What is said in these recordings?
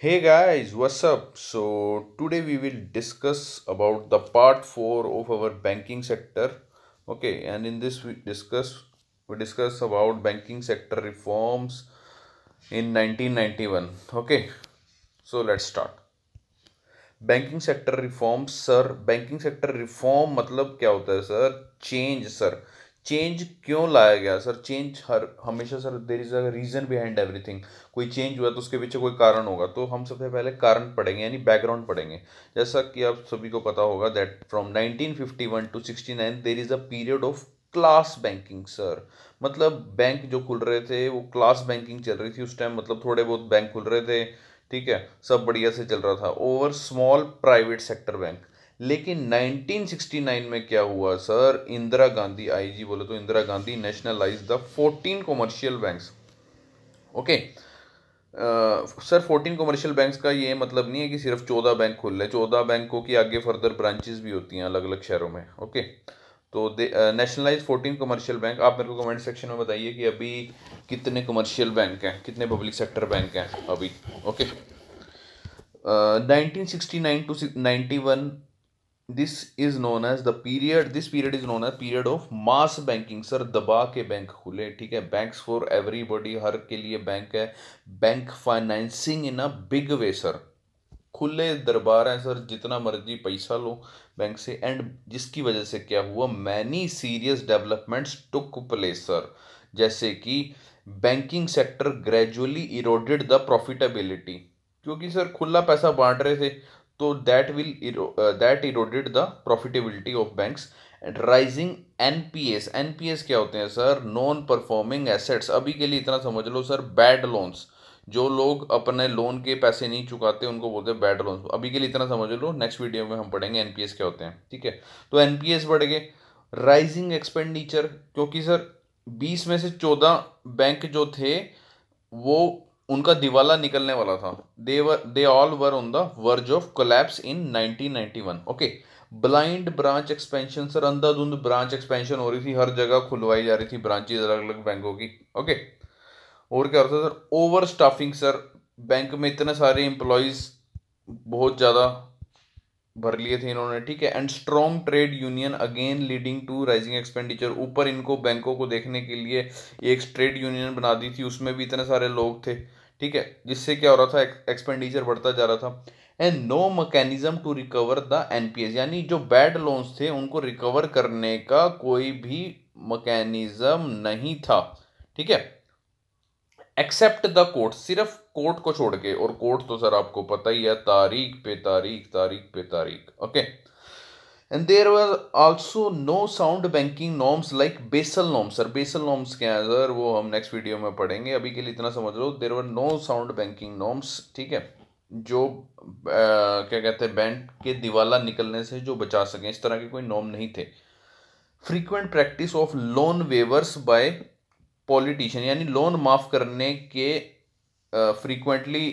hey guys what's up so today we will discuss about the part 4 of our banking sector okay and in this we discuss we discuss about banking sector reforms in 1991 okay so let's start Banking sector reforms, sir. Banking sector reform, मतलब क्या होता है sir? Change, sir. Change क्यों लाया गया sir change हर हमेशा sir there is a reason behind everything कोई चेंज हुआ तो उसके पीछे कोई कारण होगा तो हम सबसे पहले कारण पढ़ेंगे यानी बैकग्राउंड पढ़ेंगे जैसा कि आप सभी को पता होगा that from 1951 to 69 there is a period of class banking sir मतलब बैंक जो खुल रहे थे वो क्लास बैंकिंग चल रही थी उस टाइम मतलब थोड़े बहुत बैंक खुल रहे थे ठीक है सब बढ़िया से चल रहा था over small private sector bank लेकिन 1969 में क्या हुआ सर इंदिरा गांधी आईजी बोले तो Indira Gandhi nationalise the 14 commercial banks okay sir 14 commercial banks का ये मतलब नहीं है कि सिर्फ चौदह बैंक खुल रहे चौदह बैंकों की आगे फर्दर ब्रांचेस भी होती हैं अलग अलग शहरों में ओके okay? तो नेशनलाइज फोर्टीन कमर्शियल बैंक आप मेरे को कमेंट सेक्शन में बताइए कि अभी कितने कमर्शियल बैंक हैं कितने पब्लिक सेक्टर बैंक हैं अभी okay nineteen sixty nine to ninety one this is known as the period this period is known as period of mass banking sir दबा के बैंक खुले ठीक है बैंक्स फॉर एवरीबॉडी हर के लिए बैंक है bank financing in a big way sir खुले दरबार हैं सर जितना मर्जी पैसा लो बैंक से एंड जिसकी वजह से क्या हुआ many serious developments took place sir जैसे कि banking sector gradually eroded the profitability क्योंकि सर खुला पैसा बांट रहे थे तो that will that eroded the profitability of banks and rising NPS NPS क्या होते हैं सर नॉन परफॉर्मिंग एसेट्स अभी के लिए इतना समझ लो सर बैड लोन्स जो लोग अपने लोन के पैसे नहीं चुकाते उनको बोलते हैं बैड लोन्स अभी के लिए इतना समझ लो नेक्स्ट वीडियो में हम पढ़ेंगे एनपीएस क्या होते हैं ठीक है तो एनपीएस बढ़ गए राइजिंग एक्सपेंडिचर क्योंकि सर बीस में से चौदह बैंक जो थे वो उनका दिवाला निकलने वाला था they were they all were on the verge of collapse in 1991 okay blind branch expansion sir अंधाधुंध ब्रांच एक्सपेंशन हो रही थी हर जगह खुलवाई जा रही थी ब्रांचेज अलग अलग बैंकों की ओके okay. और क्या होता sir over staffing sir bank में इतने सारे एम्प्लॉयज़ बहुत ज़्यादा भर लिए थे इन्होंने ठीक है and strong trade union again leading to rising expenditure ऊपर इनको बैंकों को देखने के लिए एक ट्रेड यूनियन बना दी थी उसमें भी इतने सारे लोग थे ठीक है जिससे क्या हो रहा था एक्सपेंडिचर बढ़ता जा रहा था and no mechanism to recover the NPS यानी जो बैड लोन्स थे उनको रिकवर करने का कोई भी मकैनिज्म नहीं था ठीक है एक्सेप्ट द कोर्ट सिर्फ कोर्ट को छोड़ के और कोर्ट तो सर आपको पता ही है तारीख पे तारीख तारीख पे तारीख okay and there was also no sound banking norms like Basel norms sir Basel norms क्या है सर वो हम नेक्स्ट वीडियो में पढ़ेंगे अभी के लिए इतना समझ लो there were no sound banking norms ठीक है जो आ, क्या कहते हैं बैंक के दिवाला निकलने से जो बचा सकें इस तरह के कोई नॉम नहीं थे frequent practice of loan waivers by politician यानी लोन माफ़ करने के फ्रीक्वेंटली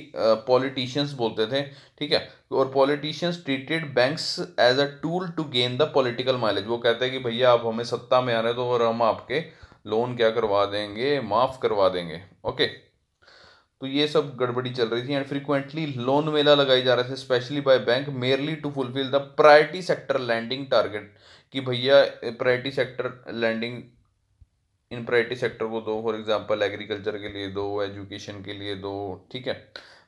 पॉलिटिशियंस बोलते थे ठीक है और politicians treated banks as a tool to gain the political mileage वो कहते हैं कि भैया आप हमें सत्ता में आ रहे तो और हम आपके लोन क्या करवा देंगे माफ़ करवा देंगे ओके तो ये सब गड़बड़ी चल रही थी एंड फ्रीक्वेंटली लोन मेला लगाई जा रहे थे specially by bank merely to fulfil the priority sector lending target कि भैया priority sector lending in priority sector को दो फॉर एग्जांपल एग्रीकल्चर के लिए दो एजुकेशन के लिए दो ठीक है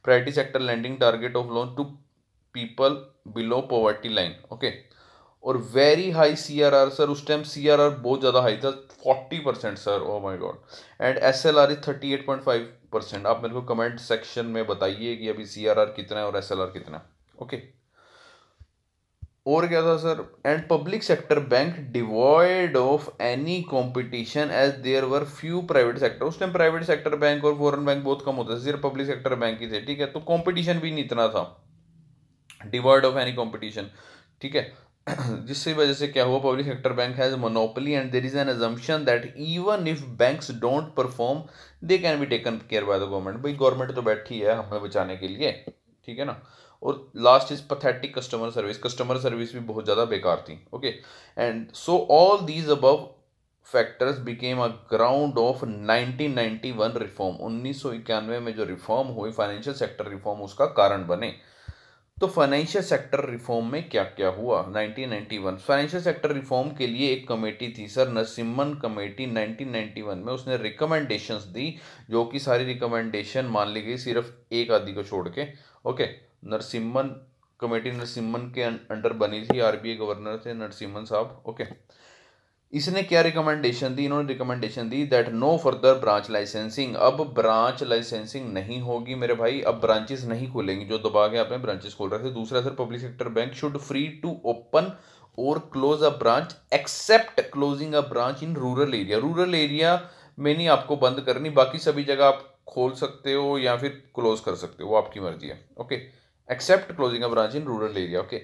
priority sector lending target of loan to people below poverty line okay और very high C R R sir उस टाइम सी आर आर बहुत ज़्यादा हाई था forty percent sir oh my god and S L R is thirty eight point five percent आप मेरे को comment section में बताइए कि अभी सी आर आर कितना है और एस एल आर कितना है ओके okay. और क्या था sir and public sector bank devoid of any competition as there were few private sector उस टाइम प्राइवेट सेक्टर बैंक और फॉरन बैंक बहुत कम होते थे सिर्फ पब्लिक सेक्टर बैंक ही थे ठीक है तो कॉम्पिटिशन भी नहीं इतना था डिवॉइड ऑफ एनी कॉम्पिटिशन ठीक है जिसकी वजह से क्या हुआ public sector bank has monopoly and there is an assumption that even if bank don't perform they can be taken care by the government भाई गवर्नमेंट तो बैठी है हमें बचाने के लिए ठीक है ना और last is pathetic customer service customer service भी बहुत ज़्यादा बेकार थी okay and so all these above factors became a ground of 1991 reform 1991 में जो रिफॉर्म हुई फाइनेंशियल सेक्टर रिफॉर्म उसका कारण बने तो फाइनेंशियल सेक्टर रिफॉर्म में क्या क्या हुआ 1991 फाइनेंशियल सेक्टर रिफॉर्म के लिए एक कमेटी थी सर नरसिम्हन कमेटी 1991 में उसने रिकमेंडेशंस दी जो कि सारी रिकमेंडेशन मान ली गई सिर्फ एक आदि को छोड़ के okay okay. Narasimhan committee Narasimhan के अं-, अंडर बनी थी आरबीआई गवर्नर थे नरसिम्हन साहब ओके इसने क्या रिकमेंडेशन दी इन्होंने रिकमेंडेशन दी that no further branch licensing अब ब्रांच लाइसेंसिंग नहीं होगी मेरे भाई अब ब्रांचेस नहीं खुलेंगी जो दबा के आपने ब्रांचेस खोल रहे थे दूसरा sir public sector bank should free to open और close a branch except closing a branch in rural area rural area में नहीं आपको बंद करनी बाकी सभी जगह आप खोल सकते हो या फिर क्लोज कर सकते हो वो आपकी मर्जी है okay okay. Except closing a branch in rural area okay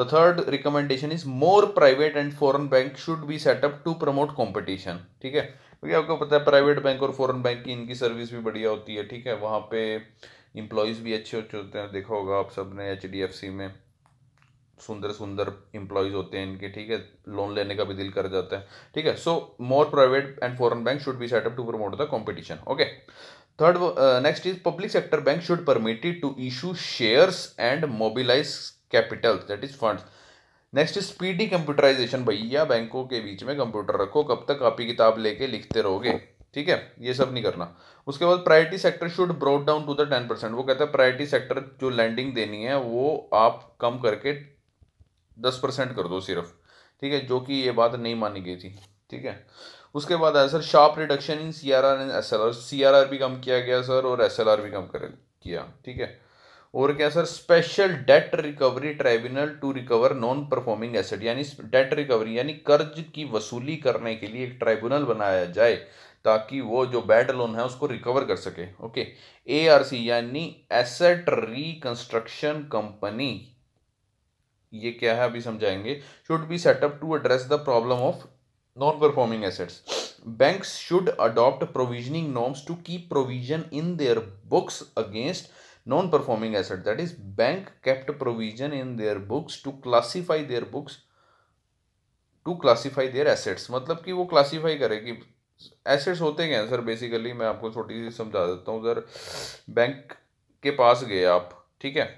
the third recommendation is more private and foreign bank should be set up to promote ठीक है क्योंकि आपको पता है प्राइवेट बैंक और फॉरन बैंक की इनकी सर्विस भी बढ़िया होती है ठीक है वहाँ पे इम्प्लॉयज़ भी अच्छे अच्छे होते हैं देखा होगा आप सब ने एच डी एफ सी में सुंदर सुंदर इम्प्लॉयज़ होते हैं इनके ठीक है लोन लेने का भी दिल कर जाता है ठीक है so more private and foreign bank should be set up to promote the competition okay third next is public sector bank should permitted to issue shares and mobilise capital that is fund next is speedy computerisation भैया बैंकों के बीच में computer रखो कब तक copy किताब लेके लिखते रहोगे ठीक है ये सब नहीं करना उसके बाद priority sector should broad down to the ten percent वो कहता है प्रायोरिटी सेक्टर जो लैंडिंग देनी है वो आप कम करके दस परसेंट कर दो सिर्फ ठीक है जो कि ये बात नहीं मानी गई थी ठीक है उसके बाद आया sir sharp reduction in C R R and S L R C R R भी कम किया गया सर और एस एल आर भी कम कर किया ठीक है और क्या sir special debt recovery tribunal to recover non performing asset यानी डेट रिकवरी यानी कर्ज की वसूली करने के लिए एक ट्राइब्यूनल बनाया जाए ताकि वो जो बैड लोन है उसको रिकवर कर सके ओके ए आर सी यानी एसेट रिकंस्ट्रक्शन कंपनी ये क्या है अभी समझाएंगे should be set up to address the problem of non performing assets bank should adopt provisioning norms to keep provision in their books against non performing asset that is bank kept provision in their books to classify their books to classify their assets मतलब कि वो classify करे कि assets होते क्या हैं sir basically मैं आपको छोटी सी समझा देता हूँ सर बैंक के पास गए आप ठीक है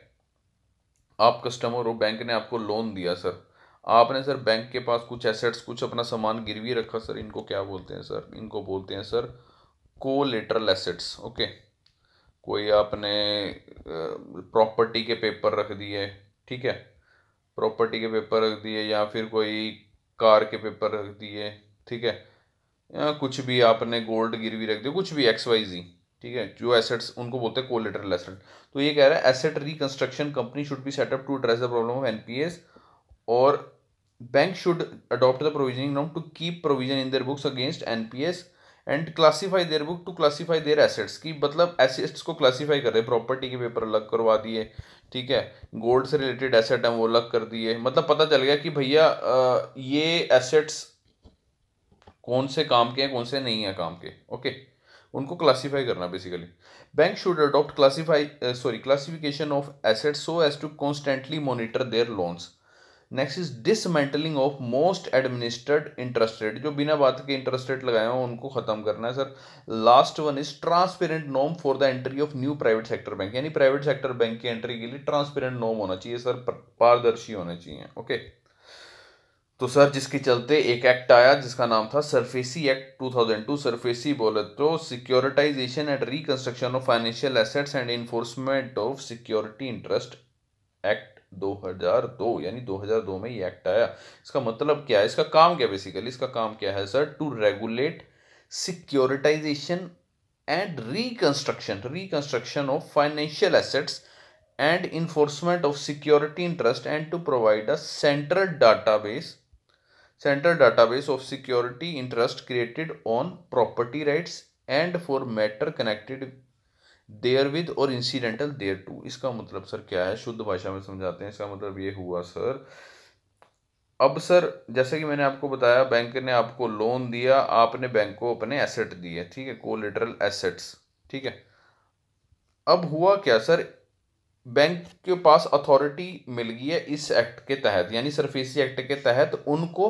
आप कस्टमर हो बैंक ने आपको लोन दिया सर आपने सर बैंक के पास कुछ एसेट्स कुछ अपना सामान गिरवी रखा सर इनको क्या बोलते हैं सर इनको बोलते हैं सर को लेटरल एसेट्स ओके कोई आपने प्रॉपर्टी के पेपर रख दिए ठीक है प्रॉपर्टी के पेपर रख दिए या फिर कोई कार के पेपर रख दिए ठीक है या कुछ भी आपने गोल्ड गिरवी रख दिया कुछ भी एक्स वाई जी ठीक है जो एसेट्स उनको बोलते हैं कोलेटरल एसेट तो ये कह रहा है asset reconstruction company should be set up to address the problem of NPS और bank should adopt the provisioning norm to keep provision in their books against nps and classify their book to classify their assets की मतलब assets को classify कर रहे property के paper अलग करवा दिए ठीक है गोल्ड से रिलेटेड एसेट हैं वो अलग कर दिए मतलब पता चल गया कि भैया ये एसेट्स कौन से काम के हैं कौन से नहीं हैं काम के ओके उनको क्लासीफाई करना basically bank should adopt classify sorry classification of assets so as to constantly monitor their loans next is dismantling of most administered interest rate जो बिना बात के इंटरेस्ट रेट लगाए हैं उनको खत्म करना है sir last one is transparent नॉम for the entry of new private sector bank यानी प्राइवेट सेक्टर बैंक की एंट्री के लिए ट्रांसपेरेंट नॉम होना चाहिए सर पारदर्शी होना चाहिए ओके तो सर जिसके चलते एक एक्ट आया जिसका नाम था सरफेसी एक्ट 2002 सरफेसी बोले तो securitisation and reconstruction of financial assets and enforcement of security interest act 2002 यानी 2002 में ये एक्ट आया इसका मतलब क्या है इसका काम क्या बेसिकली इसका काम क्या है sir to regulate securitisation and reconstruction reconstruction of financial assets and enforcement of security interest and to provide a central database central database of security interest created on property rights and for matter connected there with और incidental there to इसका मतलब sir क्या है शुद्ध भाषा में समझाते हैं इसका मतलब ये हुआ सर अब सर जैसे कि मैंने आपको बताया बैंक ने आपको लोन दिया आपने बैंक को अपने एसेट दिए ठीक है कोलेटरल एसेट्स ठीक है अब हुआ क्या सर बैंक के पास अथॉरिटी मिल गई है इस एक्ट के तहत यानी सरफेसी एक्ट के तहत उनको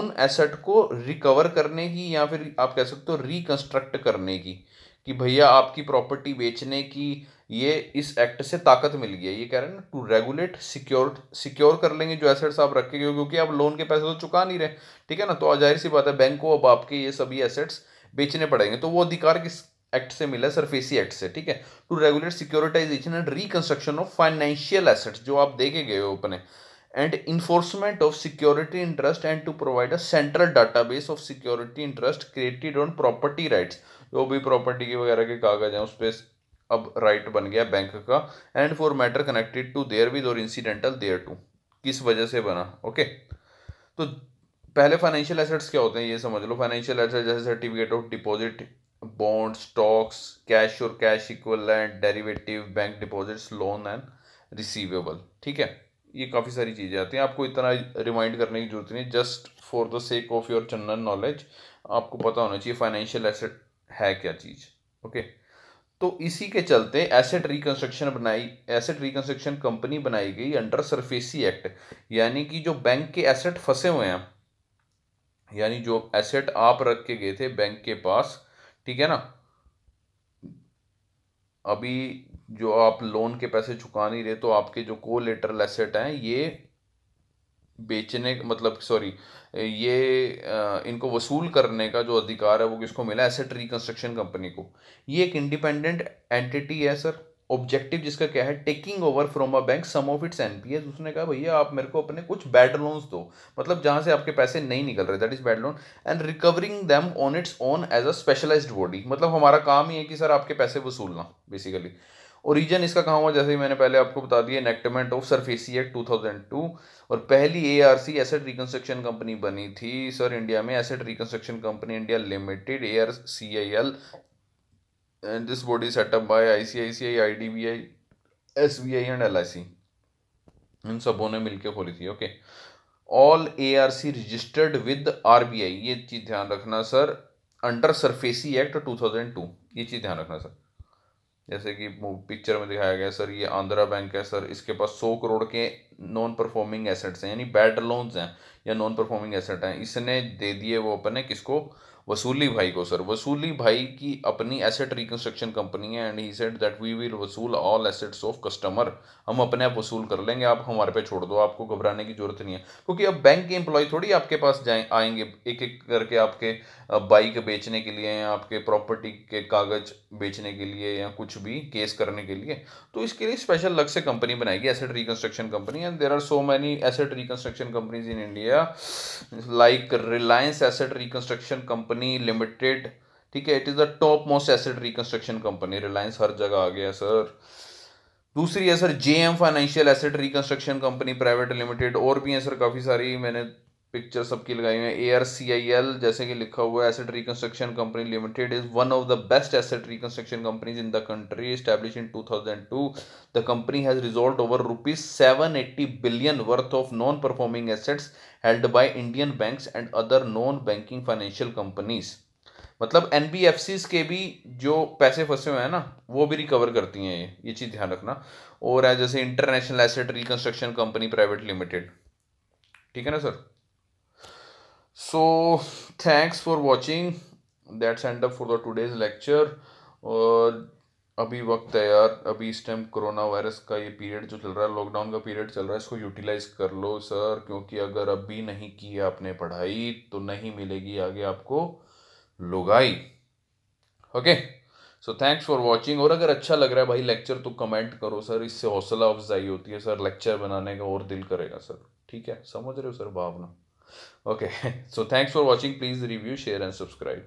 उन एसेट को रिकवर करने की या फिर आप कह सकते हो रिकंस्ट्रक्ट करने की कि भैया आपकी प्रॉपर्टी बेचने की ये इस एक्ट से ताकत मिल गई है ये कह रहे हैं ना टू रेगुलेट सिक्योर सिक्योर कर लेंगे जो एसेट्स आप रखे गए क्योंकि आप लोन के पैसे तो चुका नहीं रहे ठीक है ना तो जाहिर सी बात है बैंक को अब आपके ये सभी एसेट्स बेचने पड़ेंगे तो वो अधिकार किस एक्ट से मिला सरफेसी एक्ट से ठीक है to regulate securitisation and reconstruction of financial assets जो आप देखे गए हो अपने and enforcement of security interest and to provide a central database of security interest created on property rights जो भी प्रॉपर्टी की वगैरह के कागज हैं उस पर अब राइट बन गया बैंक का and for matter connected to there with और इंसिडेंटल देयर टू किस वजह से बना ओके तो पहले फाइनेंशियल एसेट्स क्या होते हैं ये समझ लो फाइनेंशियल एसेट्स जैसे certificate of deposit bond stocks cash और cash and derivative bank deposits loan and receivable ठीक है ये काफ़ी सारी चीज़ें आती हैं आपको इतना रिमाइंड करने की जरूरत नहीं just for the sake of your general knowledge आपको पता होना चाहिए फाइनेंशियल एसेट है क्या चीज़ ओके तो इसी के चलते एसेट रिकंस्ट्रक्शन बनाई एसेट रिकंस्ट्रक्शन कंपनी बनाई गई अंडर सरफेसी एक्ट यानी कि जो बैंक के एसेट फंसे हुए हैं यानी जो एसेट आप रख के गए थे बैंक के पास ठीक है ना अभी जो आप लोन के पैसे चुका नहीं रहे तो आपके जो को लेटरल एसेट हैं ये बेचने मतलब सॉरी ये इनको वसूल करने का जो अधिकार है वो किसको मिला एसेट रिकन्स्ट्रक्शन कंपनी को ये एक इंडिपेंडेंट एंटिटी है सर ऑब्जेक्टिव जिसका क्या है taking over from a bank some of its NPAs उसने कहा भैया आप मेरे को अपने कुछ बैड लोन्स दो मतलब जहाँ से आपके पैसे नहीं निकल रहे that is bad loan and recovering them on its own as a specialised body मतलब हमारा काम ही है कि सर आपके पैसे वसूलना बेसिकली ओरिजन इसका कहाँ हुआ जैसे ही मैंने पहले आपको बता दिया enactment of SARFAESI act two और पहली एआरसी एसेट रिकंस्ट्रक्शन कंपनी बनी थी सर इंडिया में asset reconstruction company India limited A R C I L this body setup by I C I C I I D B I S B I and L I C इन सबों ने मिलकर खोली थी okay all A R C registered with R B I ये चीज़ ध्यान रखना sir under SARFAESI act two thousand two ये चीज़ ध्यान रखना सर जैसे कि पिक्चर में दिखाया गया सर ये आंध्रा बैंक है सर इसके पास सौ करोड़ के नॉन परफॉर्मिंग एसेट्स हैं यानी बैड लोन्स हैं या नॉन परफॉर्मिंग एसेट हैं इसने दे दिए वो अपने किसको वसूली भाई को सर वसूली भाई की अपनी एसेट रिकंस्ट्रक्शन कंपनी है and he said that we will वसूल ऑल एसेट्स ऑफ कस्टमर हम अपने आप वसूल कर लेंगे आप हमारे पे छोड़ दो आपको घबराने की जरूरत नहीं है क्योंकि अब बैंक के एम्प्लॉय थोड़ी आपके पास जाए आएंगे एक एक करके आपके बाइक बेचने के लिए या आपके प्रॉपर्टी के कागज बेचने के लिए या कुछ भी केस करने के लिए तो इसके लिए स्पेशल अलग से कंपनी बनाएगी asset reconstruction company and there are so many asset reconstruction companies in India गया like Reliance asset reconstruction company limited ठीक है it is the top most asset reconstruction company Reliance हर जगह आ गया सर दूसरी है sir J M financial asset reconstruction company private limited और भी हैं सर काफ़ी सारी मैंने पिक्चर सबकी लगाई हुई है ए आर सी आई एल जैसे कि लिखा हुआ है asset reconstruction company limited is one of the best asset reconstruction companies in the country establish in 2002 the company has resolve over rupees eighty billion worth of non performing assets held by Indian banks and other non banking financial companies मतलब एन के भी जो पैसे फंसे हुए हैं ना वो भी रिकवर करती हैं ये ये चीज़ ध्यान रखना और है जैसे international asset reconstruction company private limited ठीक है ना sir so thanks for watching that's end up for the today's lecture और अभी वक्त है यार अभी इस टाइम कोरोना वायरस का ये पीरियड जो चल रहा है लॉकडाउन का पीरियड चल रहा है इसको यूटिलाइज कर लो सर क्योंकि अगर अभी नहीं की आपने पढ़ाई तो नहीं मिलेगी आगे आपको लुगाई okay so thanks for watching और अगर अच्छा लग रहा है भाई लेक्चर तो कमेंट करो सर इससे हौसला अफजाई होती है सर लेक्चर बनाने का और दिल करेगा सर ठीक है समझ रहे हो sir Bhavna okay so thanks for watching please review share and subscribe